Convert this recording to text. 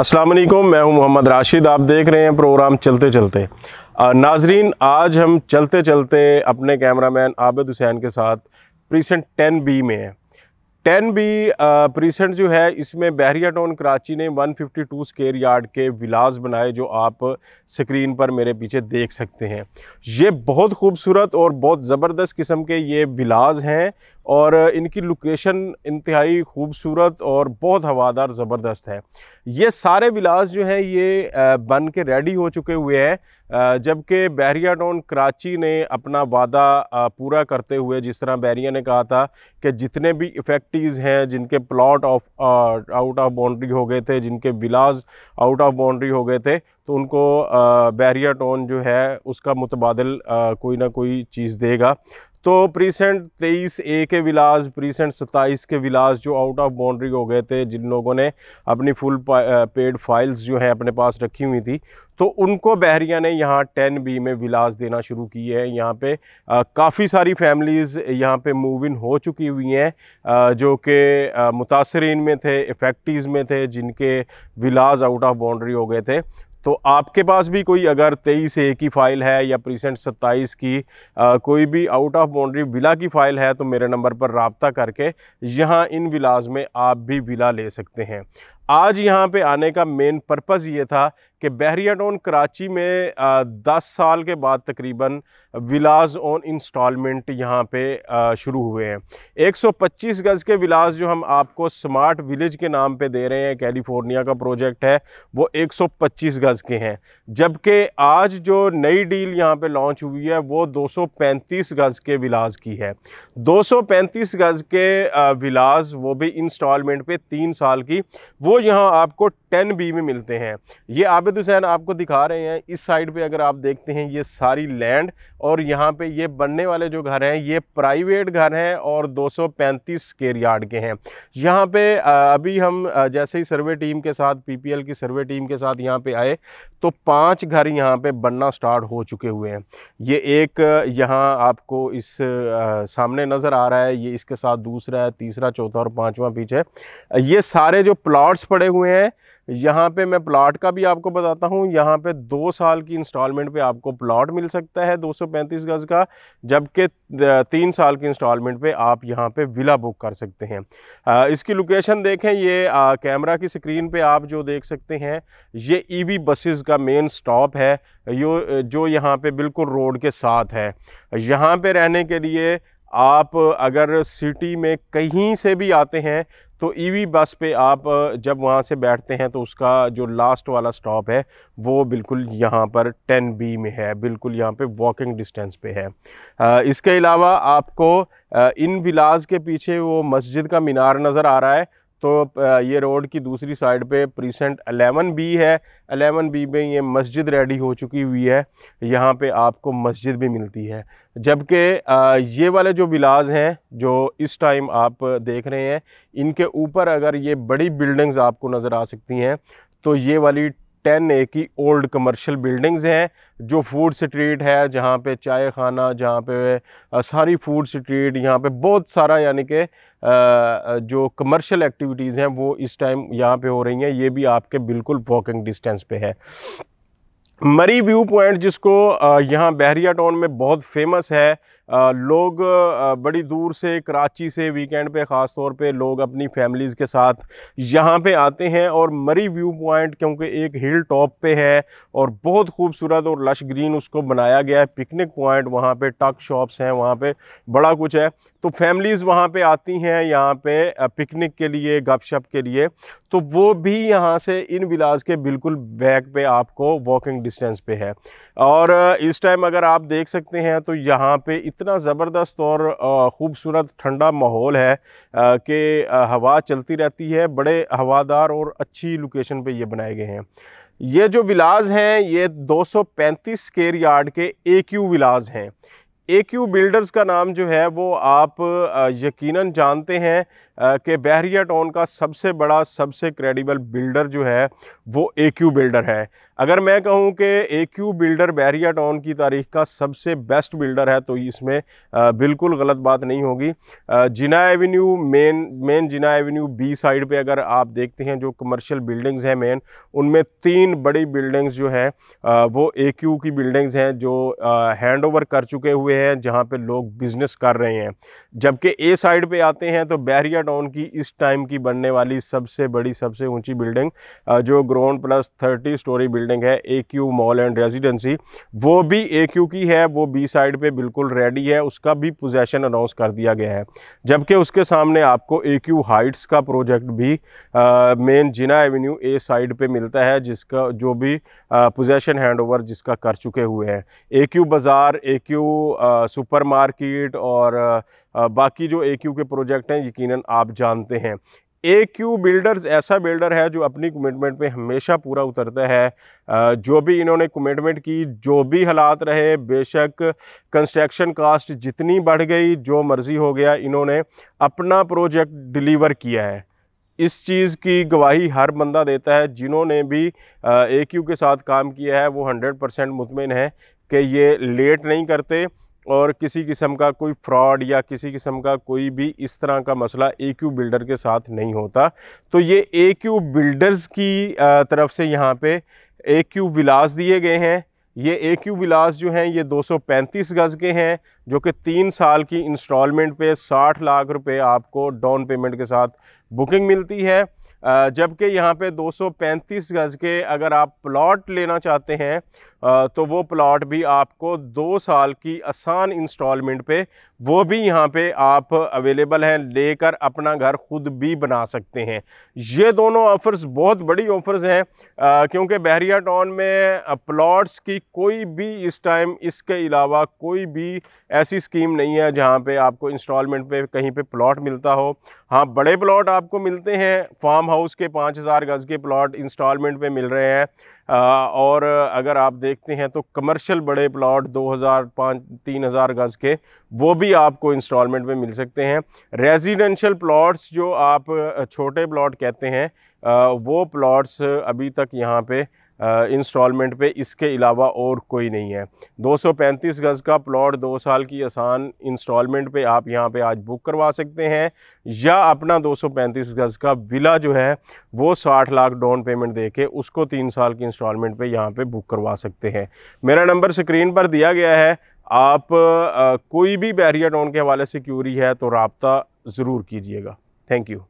अस्सलाम वालेकुम मैं हूं मोहम्मद राशिद आप देख रहे हैं प्रोग्राम चलते चलते नाजरीन आज हम चलते चलते अपने कैमरामैन आबिद हुसैन के साथ प्रीसेंट टेन बी में हैं टेन बी प्रीसेंट जो है इसमें बहरिया टाउन कराची ने 152 स्केयर यार्ड के विलाज बनाए जो आप स्क्रीन पर मेरे पीछे देख सकते हैं ये बहुत खूबसूरत और बहुत ज़बरदस्त किस्म के ये विलास हैं और इनकी लोकेशन इंतहाई खूबसूरत और बहुत हवादार ज़बरदस्त है ये सारे विलास जो हैं ये बन के रेडी हो चुके हुए हैं जबकि बहरिया टाउन कराची ने अपना वादा पूरा करते हुए जिस तरह बहरिया ने कहा था कि जितने भी इफ़ेक्ट प्रॉपर्टीज़ हैं जिनके plot of out of boundary हो गए थे जिनके विलाज आउट ऑफ बाउंड्री हो गए थे तो उनको बैरियर uh, टोन जो है उसका मुतबादल uh, कोई ना कोई चीज़ देगा तो प्रीसेंट तेईस ए के विलाज प्रीसेंट सत्ताईस के विलाज जो आउट ऑफ बाउंड्री हो गए थे जिन लोगों ने अपनी फुल पेड फाइल्स जो हैं अपने पास रखी हुई थी तो उनको बहरिया ने यहाँ टेन बी में विलास देना शुरू की है यहाँ पे काफ़ी सारी फैमिलीज़ यहाँ पे मूव इन हो चुकी हुई हैं जो कि मुतासरीन में थे इफ़ेक्टिव में थे जिनके विलास आउट ऑफ बाउंड्री हो गए थे तो आपके पास भी कोई अगर तेईस ए की फ़ाइल है या प्रीसेंट सत्ताईस की आ, कोई भी आउट ऑफ बाउंड्री विला की फ़ाइल है तो मेरे नंबर पर रबता करके यहाँ इन विलाज में आप भी विला ले सकते हैं आज यहाँ पे आने का मेन पर्पज़ ये था कि बहरिया टाउन कराची में दस 10 साल के बाद तकरीबन विलाज ऑन इंस्टॉलमेंट यहाँ पे शुरू हुए हैं 125 गज़ के विलाज जो हम आपको स्मार्ट विलेज के नाम पे दे रहे हैं कैलिफोर्निया का प्रोजेक्ट है वो 125 गज़ के हैं जबकि आज जो नई डील यहाँ पे लॉन्च हुई है वो 235 गज़ के विलाज की है 235 गज़ के विलाज वो भी इंस्टॉलमेंट पर तीन साल की वो यहाँ आपको टेन बी में मिलते हैं ये आबिद हुसैन आपको दिखा रहे हैं इस साइड पे अगर आप देखते हैं ये सारी लैंड और यहाँ पे ये बनने वाले जो घर हैं ये प्राइवेट घर हैं और 235 स्केर यार्ड के हैं यहाँ पे अभी हम जैसे ही सर्वे टीम के साथ पीपीएल की सर्वे टीम के साथ यहाँ पे आए तो पाँच घर यहाँ पे बनना स्टार्ट हो चुके हुए हैं ये एक यहाँ आपको इस सामने नज़र आ रहा है ये इसके साथ दूसरा है तीसरा चौथा और पाँचवा पीछे ये सारे जो प्लाट्स पड़े हुए हैं यहाँ पे मैं प्लाट का भी आपको बताता हूँ यहाँ पे दो साल की इंस्टॉलमेंट पे आपको प्लाट मिल सकता है 235 गज का जबकि तीन साल की इंस्टॉलमेंट पे आप यहाँ पे विला बुक कर सकते हैं आ, इसकी लोकेशन देखें ये आ, कैमरा की स्क्रीन पे आप जो देख सकते हैं ये ईवी e बसेस का मेन स्टॉप है यो जो यहाँ पे बिल्कुल रोड के साथ है यहाँ पे रहने के लिए आप अगर सिटी में कहीं से भी आते हैं तो ईवी e बस पे आप जब वहाँ से बैठते हैं तो उसका जो लास्ट वाला स्टॉप है वो बिल्कुल यहाँ पर टेन बी में है बिल्कुल यहाँ पे वॉकिंग डिस्टेंस पे है इसके अलावा आपको इन विलाज के पीछे वो मस्जिद का मीनार नज़र आ रहा है तो ये रोड की दूसरी साइड पे प्रीसेंट 11 बी है 11 बी में ये मस्जिद रेडी हो चुकी हुई है यहाँ पे आपको मस्जिद भी मिलती है जबकि ये वाले जो विलाज हैं जो इस टाइम आप देख रहे हैं इनके ऊपर अगर ये बड़ी बिल्डिंग्स आपको नज़र आ सकती हैं तो ये वाली टेन ए की ओल्ड कमर्शियल बिल्डिंग्स हैं जो फूड स्ट्रीट है जहाँ पे चाय खाना जहाँ पे सारी फूड स्ट्रीट यहाँ पे बहुत सारा यानी कि जो कमर्शियल एक्टिविटीज़ हैं वो इस टाइम यहाँ पे हो रही हैं ये भी आपके बिल्कुल वॉकिंग डिस्टेंस पे है मरी व्यू पॉइंट जिसको यहाँ बहरिया टाउन में बहुत फेमस है लोग बड़ी दूर से कराची से वीकेंड पे ख़ास तौर पे लोग अपनी फैमिलीज़ के साथ यहाँ पे आते हैं और मरी व्यू पॉइंट क्योंकि एक हिल टॉप पे है और बहुत खूबसूरत और लश ग्रीन उसको बनाया गया है पिकनिक पॉइंट वहाँ पे टक शॉप्स हैं वहाँ पे बड़ा कुछ है तो फैमिलीज़ वहाँ पर आती हैं यहाँ पर पिकनिक के लिए गपशप के लिए तो वो भी यहाँ से इन विलाज के बिल्कुल बैक पे आपको वॉकिंग डिस्टेंस पे है और इस टाइम अगर आप देख सकते हैं तो यहाँ पे इतना ज़बरदस्त और ख़ूबसूरत ठंडा माहौल है कि हवा चलती रहती है बड़े हवादार और अच्छी लोकेशन पे ये बनाए गए हैं ये जो विलाज हैं ये 235 स्केयर यार्ड के ए क्यू विलाज हैं ए क्यू बिल्डर्स का नाम जो है वो आप यकीनन जानते हैं कि बहरिया टाउन का सबसे बड़ा सबसे क्रेडिबल बिल्डर जो है वो ए क्यू बिल्डर है अगर मैं कहूं कि A Q builder Bahria Town की तारीख का सबसे बेस्ट बिल्डर है तो इसमें बिल्कुल गलत बात नहीं होगी Jinnah Avenue main main Jinnah Avenue B side पे अगर आप देखते हैं जो कमर्शियल बिल्डिंग्स हैं मेन उनमें तीन बड़ी बिल्डिंग्स जो हैं वो ए क्यू की बिल्डिंग्स हैं जो हैंड ओवर कर चुके हुए हैं हैं जहाँ पे लोग बिज़नेस कर रहे हैं जबकि ए साइड पे आते हैं तो बैरिया टाउन की इस टाइम की बनने वाली सबसे बड़ी सबसे ऊंची बिल्डिंग जो ground plus thirty story building है A Q mall and residency वो भी ए क्यू की है वो बी साइड पर बिल्कुल रेडी है उसका भी पोजेशन अनाउंस कर दिया गया है जबकि उसके सामने आपको ए क्यू हाइट्स का प्रोजेक्ट भी main Jinnah Avenue A side पर मिलता है जिसका जो भी पोजेशन हैंड ओवर जिसका कर चुके हुए हैं ए क्यू बाज़ार ए क्यू सुपरमार्केट और आ, बाकी जो ए के प्रोजेक्ट हैं यकीनन आप जानते हैं ए क्यू बिल्डर्स ऐसा बिल्डर है जो अपनी कमिटमेंट पे हमेशा पूरा उतरता है जो भी इन्होंने कमिटमेंट की जो भी हालात रहे बेशक कंस्ट्रक्शन कास्ट जितनी बढ़ गई जो मर्ज़ी हो गया इन्होंने अपना प्रोजेक्ट डिलीवर किया है इस चीज़ की गवाही हर बंदा देता है जिन्होंने भी ए क्यू के साथ काम किया है वो हंड्रेड परसेंट मुतमिन है कि ये लेट नहीं करते और किसी किस्म का कोई फ्रॉड या किसी किस्म का कोई भी इस तरह का मसला ए क्यू बिल्डर के साथ नहीं होता तो ये ए क्यू बिल्डर्स की तरफ से यहाँ पे ए क्यू विलास दिए गए हैं ये ए क्यू विलास जो हैं ये 235 गज़ के हैं जो कि तीन साल की इंस्टॉलमेंट पे साठ लाख रुपए आपको डाउन पेमेंट के साथ बुकिंग मिलती है जबकि यहाँ पे 235 गज के अगर आप प्लॉट लेना चाहते हैं तो वो प्लॉट भी आपको दो साल की आसान इंस्टॉलमेंट पे वो भी यहाँ पे आप अवेलेबल हैं लेकर अपना घर खुद भी बना सकते हैं ये दोनों ऑफ़र्स बहुत बड़ी ऑफ़र्स हैं क्योंकि बहरिया टाउन में प्लॉट्स की कोई भी इस टाइम इसके अलावा कोई भी ऐसी स्कीम नहीं है जहाँ पे आपको इंस्टॉलमेंट पे कहीं पे प्लॉट मिलता हो हाँ बड़े प्लॉट आपको मिलते हैं फार्म हाउस के पाँच हज़ार गज़ के प्लॉट इंस्टॉलमेंट पे मिल रहे हैं और अगर आप देखते हैं तो कमर्शियल बड़े प्लॉट 2000 पाँच तीन हज़ार गज़ के वो भी आपको इंस्टॉलमेंट पे मिल सकते हैं रेजिडेंशियल प्लॉट्स जो आप छोटे प्लॉट कहते हैं वो प्लॉट्स अभी तक यहाँ पे इंस्टॉलमेंट पे इसके अलावा और कोई नहीं है 235 गज़ का प्लॉट दो साल की आसान इंस्टॉलमेंट पे आप यहाँ पे आज बुक करवा सकते हैं या अपना 235 गज़ का विला जो है वो 60 लाख डाउन पेमेंट दे के उसको तीन साल की इंस्टॉलमेंट पे यहाँ पे बुक करवा सकते हैं मेरा नंबर स्क्रीन पर दिया गया है आप आ, कोई भी बैरियर डाउन के हवाले से क्यूरी है तो रबता ज़रूर कीजिएगा थैंक यू